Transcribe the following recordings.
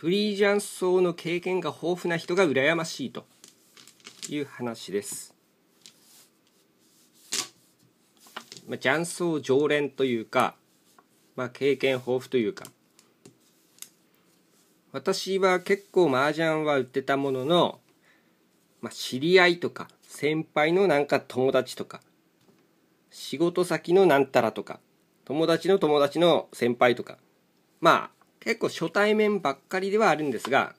フリージャン層の経験が豊富な人が羨ましいという話です。まあ、ジャン層常連というか、まあ、経験豊富というか私は結構麻雀は売ってたものの、まあ、知り合いとか先輩のなんか友達とか仕事先のなんたらとか友達の友達の先輩とかまあ結構初対面ばっかりではあるんですが、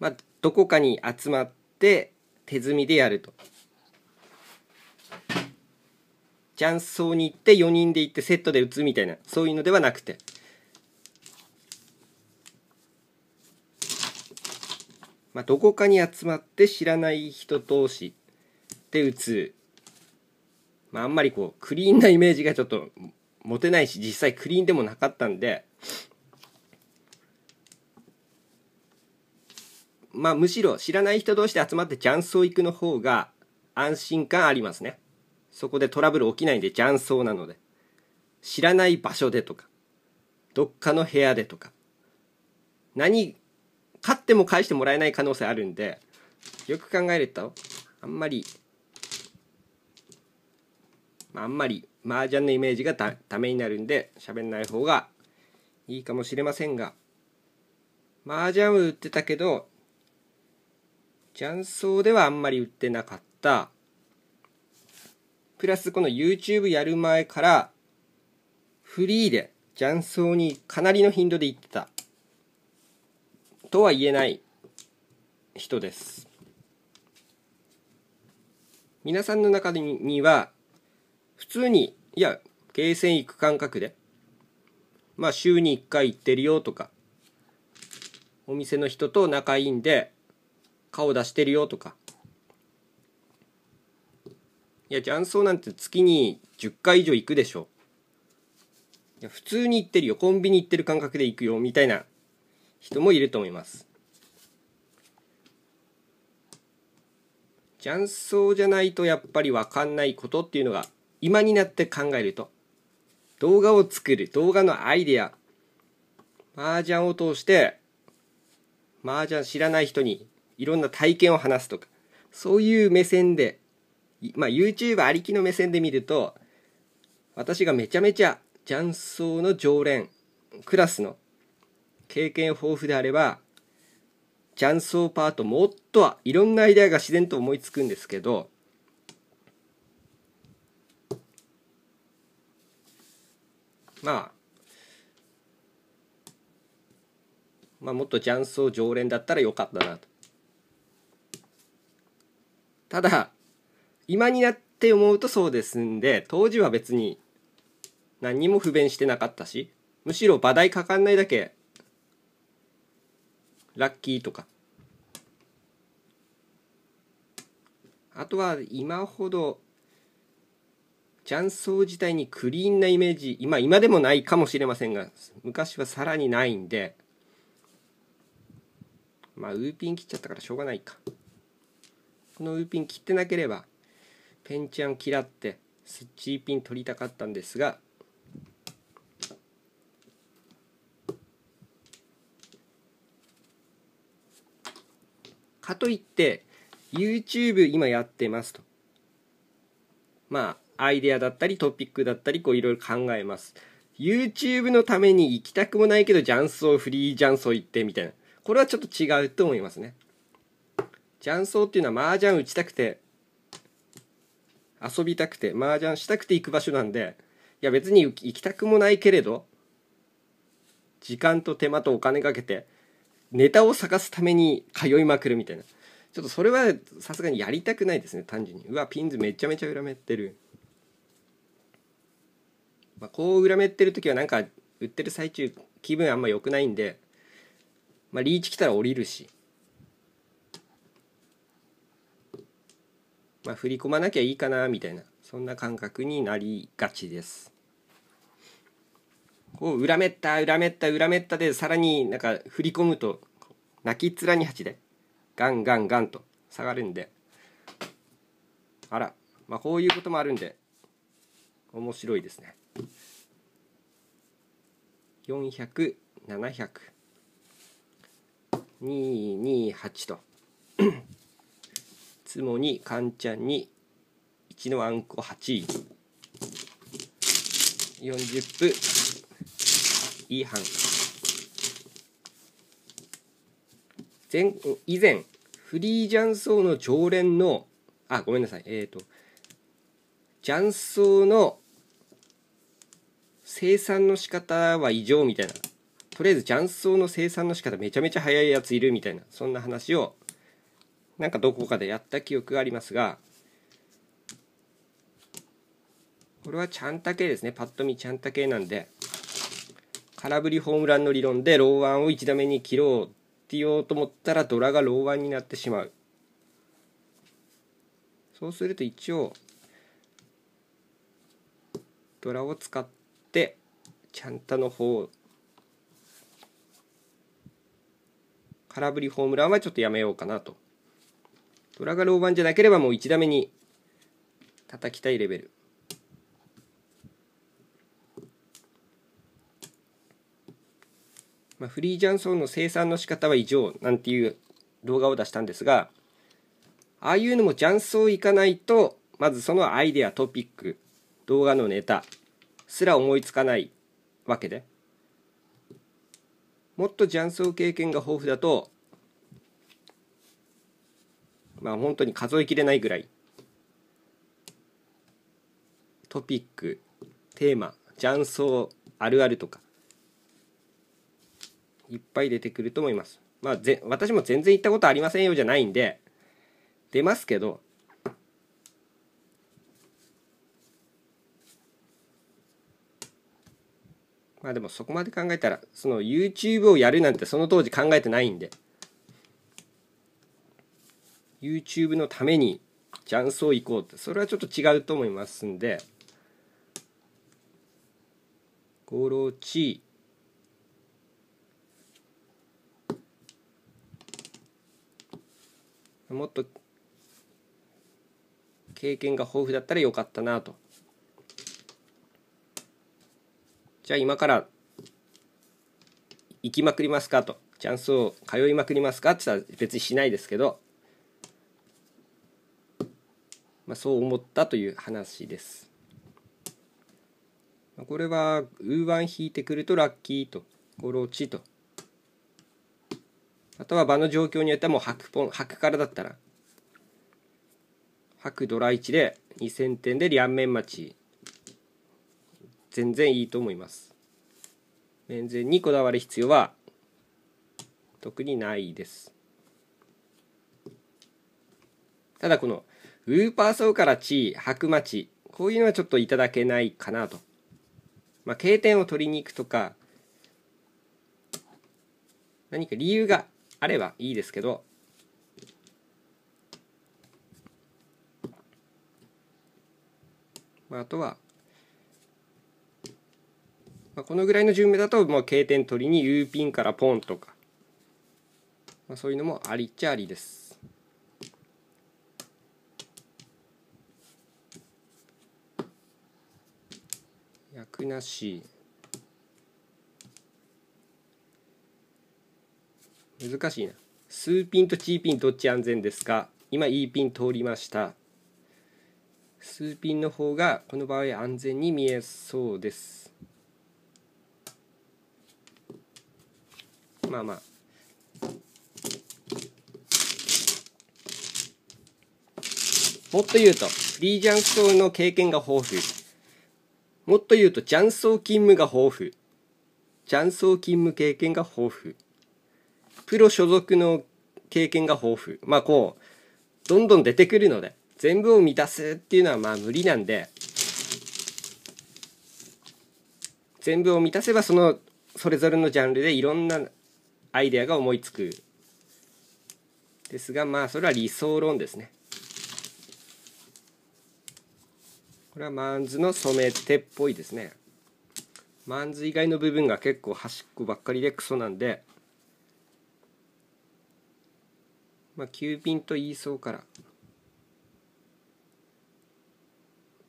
まあ、どこかに集まって手積みでやると。雀荘に行って4人で行ってセットで打つみたいなそういうのではなくてまあ、どこかに集まって知らない人同士で打つ、まあ、あんまりこうクリーンなイメージがちょっと持てないし実際クリーンでもなかったんでまあむしろ知らない人同士で集まって雀荘行くの方が安心感ありますねそこでトラブル起きないんで雀荘なので知らない場所でとかどっかの部屋でとか何買っても返してもらえない可能性あるんでよく考えるとあんまりあんまり麻雀のイメージがダメになるんで喋んない方がいいかもしれませんが、麻雀を売ってたけど、雀荘ではあんまり売ってなかった。プラスこの YouTube やる前から、フリーで雀荘にかなりの頻度で行ってた。とは言えない人です。皆さんの中には、普通に、いや、ゲーセン行く感覚で、まあ、週に1回行ってるよとかお店の人と仲いいんで顔出してるよとかいや雀荘なんて月に10回以上行くでしょいや普通に行ってるよコンビニ行ってる感覚で行くよみたいな人もいると思います雀荘じゃないとやっぱり分かんないことっていうのが今になって考えると動画を作る、動画のアイデア。麻雀を通して、麻雀知らない人にいろんな体験を話すとか、そういう目線で、まあ YouTube ありきの目線で見ると、私がめちゃめちゃ雀荘の常連、クラスの経験豊富であれば、雀荘パートもっとはいろんなアイデアが自然と思いつくんですけど、まあまあもっと雀荘常連だったらよかったなとただ今になって思うとそうですんで当時は別に何にも不便してなかったしむしろ場代かかんないだけラッキーとかあとは今ほど雀荘自体にクリーンなイメージ今今でもないかもしれませんが昔はさらにないんでまあウーピン切っちゃったからしょうがないかこのウーピン切ってなければペンチャン嫌ってスッチーピン取りたかったんですがかといって YouTube 今やってますとまあアイデアだったりトピックだったりこういろいろ考えます YouTube のために行きたくもないけどジャンソーフリージャンソー行ってみたいなこれはちょっと違うと思いますねジャンソーっていうのは麻雀打ちたくて遊びたくて麻雀したくて行く場所なんでいや別に行きたくもないけれど時間と手間とお金かけてネタを探すために通いまくるみたいなちょっとそれはさすがにやりたくないですね単純にうわピンズめちゃめちゃ恨めってるまあ、こう恨めってる時はなんか売ってる最中気分あんま良くないんで、まあ、リーチ来たら降りるし、まあ、振り込まなきゃいいかなみたいなそんな感覚になりがちです。こう恨めった恨めった恨めったでさらになんか振り込むと泣きっ面に鉢でガンガンガンと下がるんであらまあこういうこともあるんで面白いですね4 0 0 7 0 0 2 2 8と つもにかんちゃんに一のあんこ8位40分違反前以前フリージャンソーの常連のあごめんなさいえっ、ー、とジャンソーの生産の仕方は異常みたいなとりあえず雀荘の生産の仕方めちゃめちゃ早いやついるみたいなそんな話をなんかどこかでやった記憶がありますがこれはちゃんた系ですねパッと見ちゃんた系なんで空振りホームランの理論でローワンを1打目に切ろうって言おうと思ったらドラがローワンになってしまうそうすると一応ドラを使ってってちゃんたの方空振りホームランはちょっとやめようかなとドラがローバンじゃなければもう1打目に叩きたいレベルまあ、フリージャンソンの生産の仕方は異常なんていう動画を出したんですがああいうのもジャンソーいかないとまずそのアイデアトピック動画のネタすら思いつかないわけでもっと雀荘経験が豊富だとまあ本当に数えきれないぐらいトピックテーマ雀荘あるあるとかいっぱい出てくると思います。まあ、ぜ私も全然行ったことありませんよじゃないんで出ますけどまあでもそこまで考えたら、その YouTube をやるなんてその当時考えてないんで、YouTube のために雀荘行こうって、それはちょっと違うと思いますんで、ゴロチもっと経験が豊富だったらよかったなとじゃあ今から行きまくりますかとチャンスを通いまくりますかって言ったら別にしないですけど、まあ、そう思ったという話です。これはウーワン引いてくるとラッキーとゴロチとあとは場の状況によってはもう白ポン白からだったら白ドラ1で2000点で両面待ち全然いいと思います面前にこだわる必要は特にないですただこのウーパーソウから地位白町、こういうのはちょっといただけないかなとまあ経点を取りに行くとか何か理由があればいいですけどまあ、あとはまあ、このぐらいの順目だと、まあ、K 点取りに U ピンからポンとか、まあ、そういうのもありっちゃありです。役なし難しいな数ピンとチーピンどっち安全ですか今 E ピン通りました数ピンの方がこの場合安全に見えそうですまあまあもっと言うとフリージャンソーの経験が豊富もっと言うと雀荘勤務が豊富雀荘勤務経験が豊富プロ所属の経験が豊富まあこうどんどん出てくるので全部を満たすっていうのはまあ無理なんで全部を満たせばそのそれぞれのジャンルでいろんなアイデアが思いつくですがまあそれは理想論ですねこれはマンズの染め手っぽいですねマンズ以外の部分が結構端っこばっかりでクソなんでまあ急ピンと言いそうから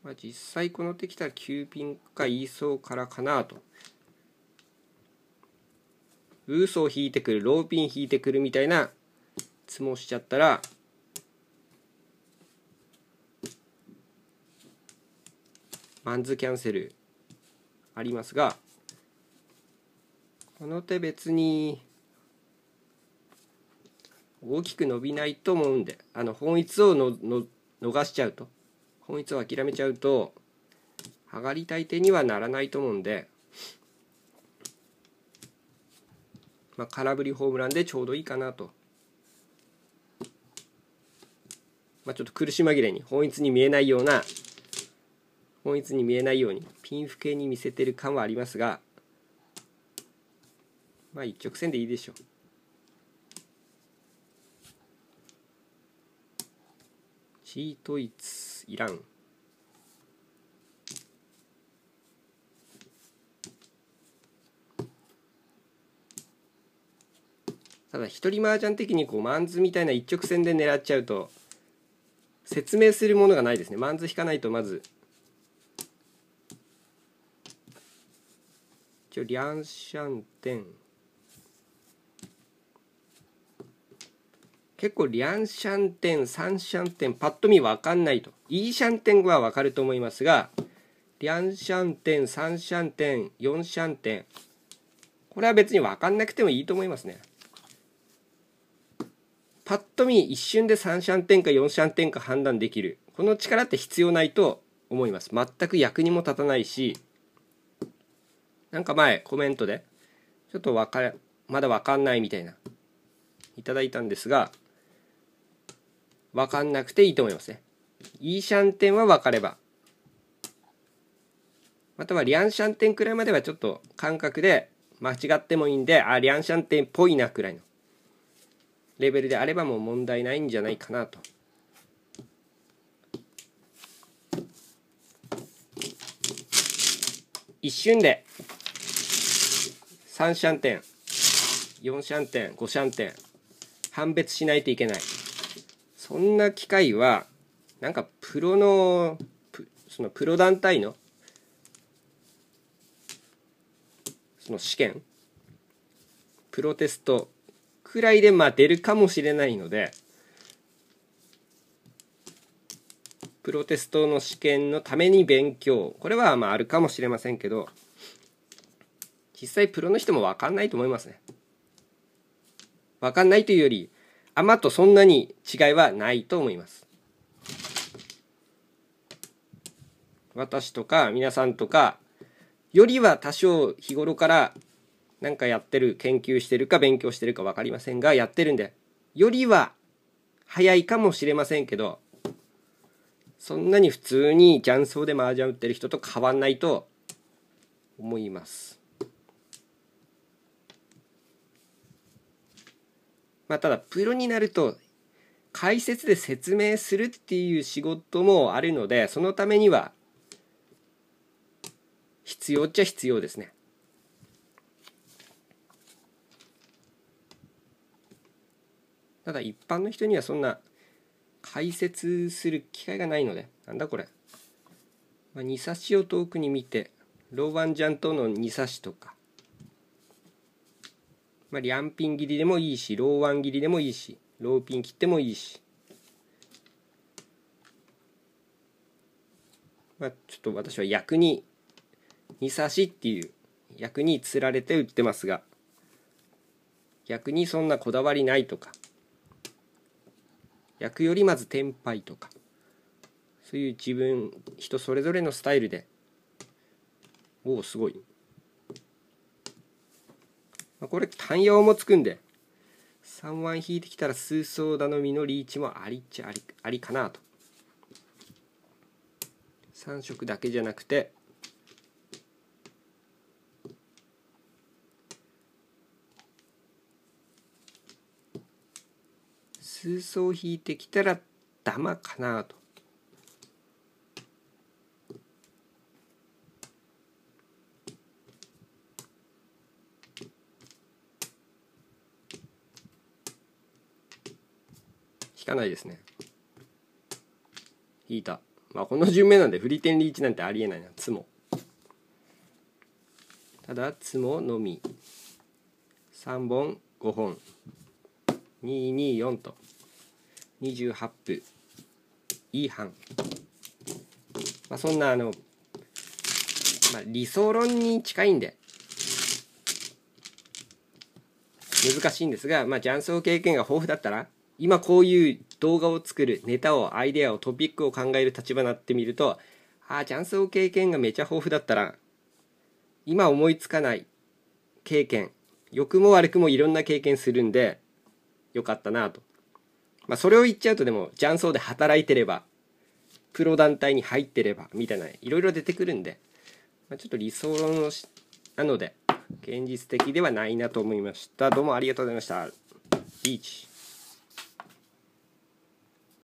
まあ実際この手きたら9ピンか言いそうからかなとウーを引いてくるローピン引いてくるみたいなツモしちゃったらマンズキャンセルありますがこの手別に大きく伸びないと思うんであの本一をのの逃しちゃうと本一を諦めちゃうと上がりたい手にはならないと思うんでまあ、空振りホームランでちょうどいいかなと、まあ、ちょっと苦し紛れに本一に見えないような本一に見えないようにピンフ系に見せてる感はありますがまあ一直線でいいでしょう。チートイツいらん。ただ一人麻雀的にこうマンズみたいな一直線で狙っちゃうと説明するものがないですねマンズ引かないとまず一応リャンシャンテン結構リャンシャンテンサンシャンテンパッと見分かんないとイーシャンテンは分かると思いますがリャンシャンテンサンシャンテン4シャンテンこれは別に分かんなくてもいいと思いますね。パッと見一瞬で3シャンンか4シャンンか判断できるこの力って必要ないと思います全く役にも立たないしなんか前コメントでちょっとわかまだわかんないみたいないただいたんですがわかんなくていいと思いますねいいシャンンは分かればまたはリアンシャンンくらいまではちょっと感覚で間違ってもいいんであリアンシャンンっぽいなくらいのレベルであればもう問題ないんじゃないかなと。一瞬で3シャンテン4シャンテン5シャンテン判別しないといけないそんな機械はなんかプロのそのプロ団体のその試験プロテストくらいでまあ出るかもしれないのでプロテストの試験のために勉強これはまああるかもしれませんけど実際プロの人も分かんないと思いますね分かんないというよりあまとそんなに違いはないと思います私とか皆さんとかよりは多少日頃から何かやってる研究してるか勉強してるか分かりませんがやってるんでよりは早いかもしれませんけどそんなに普通に雀荘で麻雀打ってる人と変わんないと思います。まあ、ただプロになると解説で説明するっていう仕事もあるのでそのためには必要っちゃ必要ですね。ただ一般の人にはそんな解説する機会がないのでなんだこれ、まあ、2冊しを遠くに見てローバンジャンとの2冊しとか、まあ、リャンピン切りでもいいしローワン切りでもいいしローピン切ってもいいしまあ、ちょっと私は役に2刺しっていう役につられて売ってますが逆にそんなこだわりないとか焼よりまずテンパイとかそういう自分人それぞれのスタイルでおおすごいこれ単葉もつくんで3腕引いてきたら数層頼みのリーチもありっちゃありありかなと3色だけじゃなくて数層引いてきたらダマかなと。引かないですね。引いた。まあこの順目なんで振り点リーチなんてありえないな。つも。ただつものみ3本5本224と。28分い反、まあ、そんなあの、まあ、理想論に近いんで難しいんですが、まあ、雀荘経験が豊富だったら今こういう動画を作るネタをアイデアをトピックを考える立場になってみるとああ雀荘経験がめちゃ豊富だったら今思いつかない経験良くも悪くもいろんな経験するんでよかったなと。まあ、それを言っちゃうとでも雀荘で働いてればプロ団体に入ってればみたいな、いろいろ出てくるんで、まあ、ちょっと理想論しなので現実的ではないなと思いましたどうもありがとうございましたリーチ